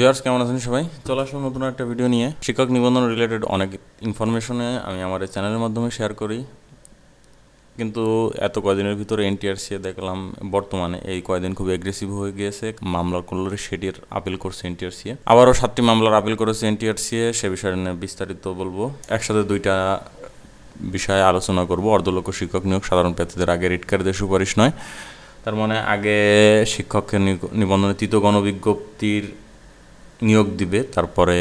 viewers কেমন আছেন সবাই চলে আসুন নতুন একটা ভিডিও নিয়ে শিক্ষক নিবন্ধন রিলেটেড অনেক ইনফরমেশনে আমি আমার এই চ্যানেলের মাধ্যমে শেয়ার করি কিন্তু এত কয়দিনের ভিতরে এনটিআরসি দেখলাম বর্তমানে এই কয়দিন খুব এগ্রেসিভ হয়ে গিয়েছে মামলা করলে সেটির আপিল করছে এনটিআরসি আবারও সাতটি মামলার আপিল করেছে এনটিআরসি সে বিষয়ে নিয়ে বিস্তারিত বলবো একসাথে দুইটা বিষয়ে আলোচনা করব অর্ধলক্ষ শিক্ষক নিয়োগ সাধারণ প্রার্থীদের আগে রিটকারীদের সুপারিশ নয় তার মানে আগে শিক্ষককে নিবন্ধনে তৃতীয় গণবিজ্ঞপ্তির নিয়োগ দিবে তারপরে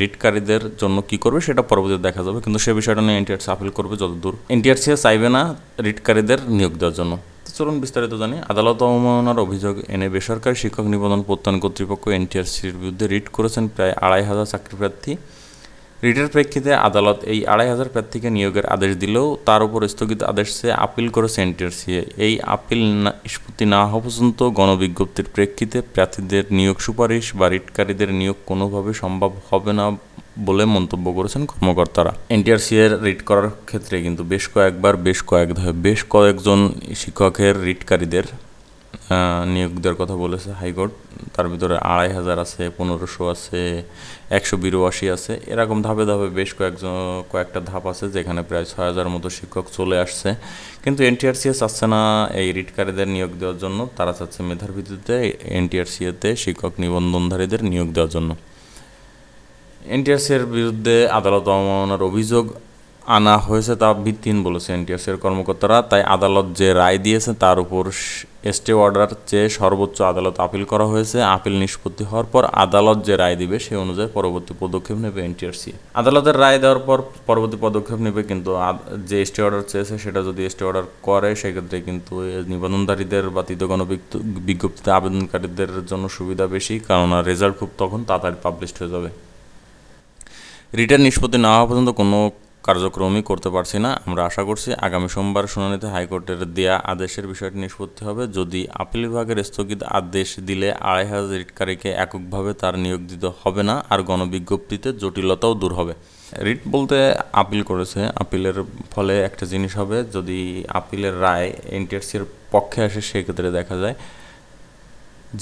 রিটকারীদের জন্য কি করবে সেটা পরবর্তীতে দেখা যাবে কিন্তু সে বিষয়টা নিয়ে এনটিআরসি আপিল করবে যতদূর এনটিআরসি চাইবে না রিটকারীদের নিয়োগ দেওয়ার জন্য চলুন বিস্তারিত জানি আদালত অবমাননার অভিযোগ এনে বেসরকারি শিক্ষক নিবন্ধন প্রত্যয়ন কর্তৃপক্ষ এনটিআরসির বিরুদ্ধে রিট করেছেন প্রায় আড়াই হাজার চাকরিপ্রার্থী রিটের প্রেক্ষিতে আদালত এই আড়াই হাজার প্রার্থীকে নিয়োগের আদেশ দিলেও তার উপর স্থগিত আদেশে আপিল করে সিএ এই আপিল নিষ্পত্তি না হওয়া পর্যন্ত গণবিজ্ঞপ্তির প্রেক্ষিতে প্রার্থীদের নিয়োগ সুপারিশ বা রিটকারীদের নিয়োগ কোনোভাবে সম্ভব হবে না বলে মন্তব্য করেছেন কর্মকর্তারা এনটিআরসি এর রিট করার ক্ষেত্রে কিন্তু বেশ কয়েকবার বেশ কয়েক বেশ কয়েকজন শিক্ষকের রিটকারীদের হ্যাঁ, নিয়োগ দেওয়ার কথা বলেছে হাইকোর্ট তার ভিতরে আড়াই হাজার আছে পনেরোশো আছে একশো বিরাশি আছে এরকম ধাপে ধাপে বেশ কয়েকজন কয়েকটা ধাপ আছে যেখানে প্রায় ছয় হাজার মতো শিক্ষক চলে আসছে কিন্তু এনটিআরসিএ চাচ্ছে না এই রিটকারীদের নিয়োগ দেওয়ার জন্য তারা চাচ্ছে মেধার ভিত্তিতে এনটিআরসিএতে শিক্ষক নিবন্ধনধারীদের নিয়োগ দেওয়ার জন্য এনটিআরসি এর বিরুদ্ধে আদালত অবমাননার অভিযোগ আনা হয়েছে তা ভিত্তিহীন বলেছে এনটিএসের কর্মকর্তারা তাই আদালত যে রায় দিয়েছে তার উপর স্টে অর্ডার চেয়ে সর্বোচ্চ আদালত আপিল করা হয়েছে আপিল নিষ্পত্তি হওয়ার পর আদালত যে রায় দিবে সে অনুযায়ী পরবর্তী পদক্ষেপ নেবে এনটিআরসি আদালতের রায় দেওয়ার পর পরবর্তী পদক্ষেপ নেবে কিন্তু যে স্টে অর্ডার চেয়েছে সেটা যদি স্টে অর্ডার করে সেক্ষেত্রে কিন্তু নিবন্ধনকারীদের বা তৃতীয় বিজ্ঞপ্তিতে আবেদনকারীদের জন্য সুবিধা বেশি কারণ রেজাল্ট খুব তখন তাড়াতাড়ি পাবলিশ হয়ে যাবে রিটার্ন নিষ্পত্তি না হওয়া পর্যন্ত কোনো কার্যক্রমই করতে পারছি না আমরা আশা করছি আগামী সোমবার শুনানিতে হাইকোর্টের দেয়া আদেশের বিষয়টি নিষ্পত্তি হবে যদি আপিল বিভাগের স্থগিত আদেশ দিলে আড়াই হাজার রিটকারীকে এককভাবে তার নিয়োগ দিতে হবে না আর গণবিজ্ঞপ্তিতে জটিলতাও দূর হবে রিট বলতে আপিল করেছে আপিলের ফলে একটা জিনিস হবে যদি আপিলের রায় এনটিআরসির পক্ষে আসে সেক্ষেত্রে দেখা যায়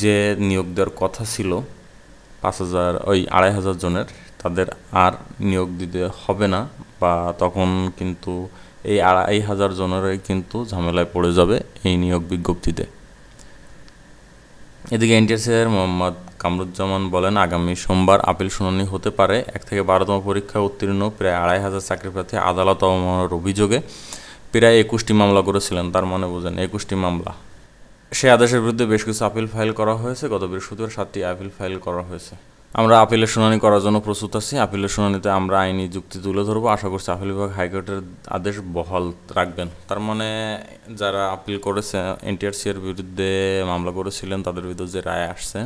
যে নিয়োগ দেওয়ার কথা ছিল পাঁচ হাজার ওই আড়াই হাজার জনের তাদের আর নিয়োগ দিতে হবে না বা তখন কিন্তু এই আড়াই হাজার জনেরই কিন্তু ঝামেলায় পড়ে যাবে এই নিয়োগ বিজ্ঞপ্তিতে এদিকে এনটিএসের মোহাম্মদ কামরুজ্জামান বলেন আগামী সোমবার আপিল শুনানি হতে পারে এক থেকে বারোতম পরীক্ষায় উত্তীর্ণ প্রায় আড়াই হাজার চাকরি প্রার্থী আদালত অবমাননার অভিযোগে প্রায় একুশটি মামলা করেছিলেন তার মনে বোঝেন একুশটি মামলা সেই আদেশের বিরুদ্ধে বেশ কিছু আপিল ফাইল করা হয়েছে গত বৃহস্পতিবার সাতটি আপিল ফাইল করা হয়েছে আমরা আপিলের শুনানি করার জন্য প্রস্তুত আছি আপিলের শুনানিতে আমরা আইনি যুক্তি তুলে ধরবো আশা করছি আপিল বিভাগ হাইকোর্টের আদেশ বহাল রাখবেন তার মানে যারা আপিল করেছে এনটিআরসি এর বিরুদ্ধে মামলা করেছিলেন তাদের বিরুদ্ধে যে রায় আসছে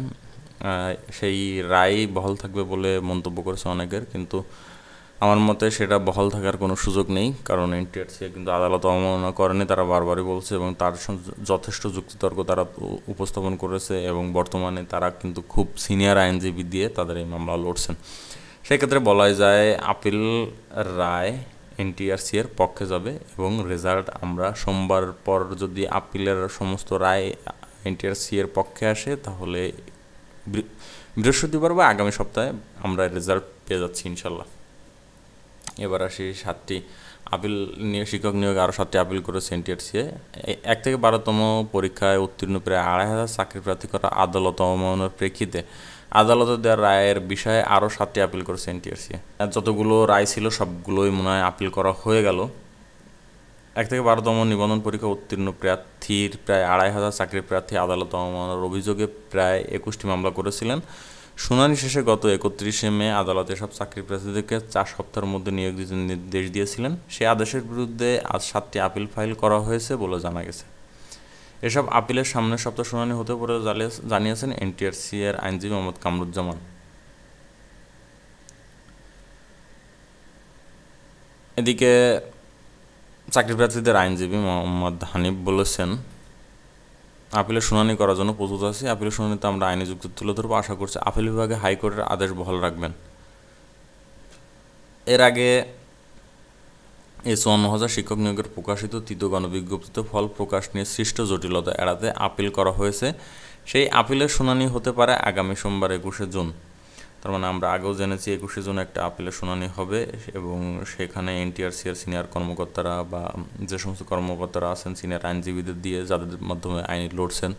সেই রায় বহাল থাকবে বলে মন্তব্য করেছে অনেকের কিন্তু আমার মতে সেটা বহাল থাকার কোনো সুযোগ নেই কারণ এনটিআরসি কিন্তু আদালত অবমাননা করেনি তারা বারবারই বলছে এবং তার যথেষ্ট যুক্তিতর্ক তারা উপস্থাপন করেছে এবং বর্তমানে তারা কিন্তু খুব সিনিয়র আইনজীবী দিয়ে তাদের এই মামলা লড়ছেন সেক্ষেত্রে বলা যায় আপিল রায় এনটিআরসি এর পক্ষে যাবে এবং রেজাল্ট আমরা সোমবার পর যদি আপিলের সমস্ত রায় এনটিআরসিএর এর পক্ষে আসে তাহলে বৃহস্পতিবার বা আগামী সপ্তাহে আমরা রেজাল্ট পেয়ে যাচ্ছি ইনশাল্লাহ এবার আসি সাতটি আপিল শিক্ষক নিয়োগ আরও সাতটি আপিল করে সেন্টিয়ার্সিয়ে এক থেকে বারোতম পরীক্ষায় উত্তীর্ণ প্রায় আড়াই হাজার চাকরি প্রার্থী করা আদালত অবমাননের প্রেক্ষিতে আদালতে দেওয়ার রায়ের বিষয়ে আরও সাতটি আপিল করে সেন্টিয়ার্সিয়ে যতগুলো রায় ছিল সবগুলোই মনে হয় আপিল করা হয়ে গেল এক থেকে বারোতম নিবন্ধন পরীক্ষা উত্তীর্ণ প্রার্থীর প্রায় আড়াই হাজার চাকরি প্রার্থী আদালত অবমাননের অভিযোগে প্রায় একুশটি মামলা করেছিলেন শুনানি শেষে গত একত্রিশে মে আদালতে সব চাকরি প্রার্থীদেরকে চার সপ্তাহের মধ্যে নিয়োগ দিতে নির্দেশ দিয়েছিলেন সেই আদেশের বিরুদ্ধে আজ সাতটি আপিল ফাইল করা হয়েছে বলে জানা গেছে এসব আপিলের সামনের সপ্তাহ শুনানি হতে পারে জানিয়েছেন এনটিআরসি এর আইনজীবী মোহাম্মদ কামরুজ্জামান এদিকে চাকরিপ্রার্থীদের আইনজীবী মোহাম্মদ হানিফ বলেছেন আপিলের শুনানি করার জন্য প্রস্তুত আছি আপিলের শুনানিতে আমরা আইনি যুক্তি তুলে ধরবো আশা করছি আপিল বিভাগে হাইকোর্টের আদেশ বহাল রাখবেন এর আগে এই চুয়ান্ন হাজার শিক্ষক নিয়োগের প্রকাশিত তৃতীয় গণবিজ্ঞপ্তিতে ফল প্রকাশ নিয়ে সৃষ্ট জটিলতা এড়াতে আপিল করা হয়েছে সেই আপিলের শুনানি হতে পারে আগামী সোমবার একুশে জুন তার মানে আমরা আগেও জেনেছি একুশে জুন একটা আপিলের শুনানি হবে এবং সেখানে এনটিআরসিআর সিনিয়র কর্মকর্তারা বা যে সমস্ত কর্মকর্তারা আছেন সিনিয়র আইনজীবীদের দিয়ে যাদের মাধ্যমে আইন লড়ছেন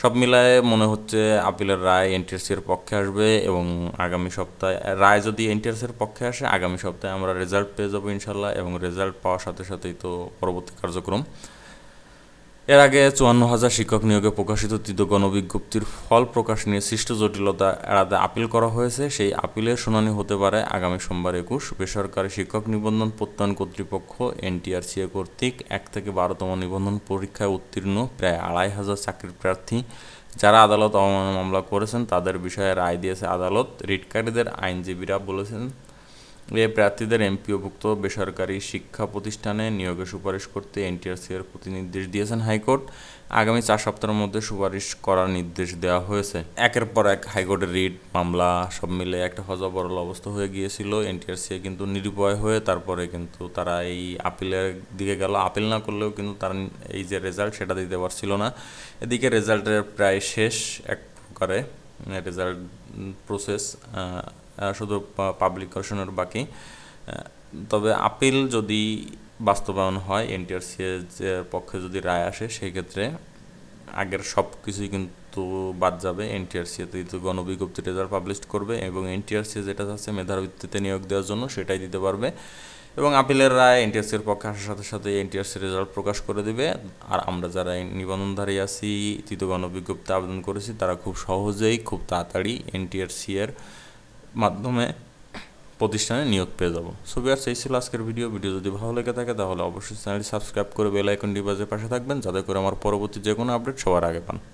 সব মিলায়ে মনে হচ্ছে আপিলের রায় এনটিআরসির পক্ষে আসবে এবং আগামী সপ্তাহে রায় যদি এনটিআরসির পক্ষে আসে আগামী সপ্তাহে আমরা রেজাল্ট পেয়ে যাবো ইনশাল্লাহ এবং রেজাল্ট পাওয়ার সাথে সাথেই তো পরবর্তী কার্যক্রম এর আগে চুয়ান্ন হাজার শিক্ষক নিয়োগে প্রকাশিত তৃতীয় গণবিজ্ঞপ্তির ফল প্রকাশ নিয়ে সৃষ্ট জটিলতা এড়াতে আপিল করা হয়েছে সেই আপিলের শুনানি হতে পারে আগামী সোমবার একুশ বেসরকারি শিক্ষক নিবন্ধন প্রত্যয়ন কর্তৃপক্ষ এনটিআরসিএ কর্তৃক এক থেকে বারোতম নিবন্ধন পরীক্ষায় উত্তীর্ণ প্রায় আড়াই হাজার চাকরির প্রার্থী যারা আদালত অবমাননা মামলা করেছেন তাদের বিষয়ে রায় দিয়েছে আদালত রিটকারীদের আইনজীবীরা বলেছেন এ প্রার্থীদের এমপিওভুক্ত বেসরকারি শিক্ষা প্রতিষ্ঠানে নিয়োগে সুপারিশ করতে এনটিআরসির প্রতি নির্দেশ দিয়েছেন হাইকোর্ট আগামী চার সপ্তাহের মধ্যে সুপারিশ করার নির্দেশ দেওয়া হয়েছে একের পর এক হাইকোর্টের রিট মামলা সব মিলে একটা হজাবরল অবস্থা হয়ে গিয়েছিল এনটিআরসি কিন্তু নিরুপায় হয়ে তারপরে কিন্তু তারা এই আপিলের দিকে গেল আপিল না করলেও কিন্তু তারা এই যে রেজাল্ট সেটা দিতে পারছিল না এদিকে রেজাল্টের প্রায় শেষ এক প্রকারে রেজাল্ট প্রসেস শুধু পাবলিক কমিশনের বাকি তবে আপিল যদি বাস্তবায়ন হয় এনটিআরসিএর পক্ষে যদি রায় আসে সেই ক্ষেত্রে আগের সব কিছুই কিন্তু বাদ যাবে এনটিআরসিতে তো গণবিজ্ঞপ্তি রেজাল্ট পাবলিশ করবে এবং এনটিআরসি যেটা আছে মেধার ভিত্তিতে নিয়োগ দেওয়ার জন্য সেটাই দিতে পারবে এবং আপিলের রায় এনটিআরসির পক্ষে আসার সাথে সাথে এনটিআরসি রেজাল্ট প্রকাশ করে দেবে আর আমরা যারা নিবন্ধনধারী আছি তৃতীয় গণবিজ্ঞপ্তি আবেদন করেছি তারা খুব সহজেই খুব তাড়াতাড়ি এনটিআরসি এর মাধ্যমে প্রতিষ্ঠানে নিয়োগ পেয়ে যাবো সো আর এই ছিল আজকের ভিডিও ভিডিও যদি ভালো লেগে থাকে তাহলে অবশ্যই চ্যানেলটি সাবস্ক্রাইব করে বেল আইকনটি বাজে পাশে থাকবেন যাতে করে আমার পরবর্তী যে কোনো আপডেট সবার আগে পান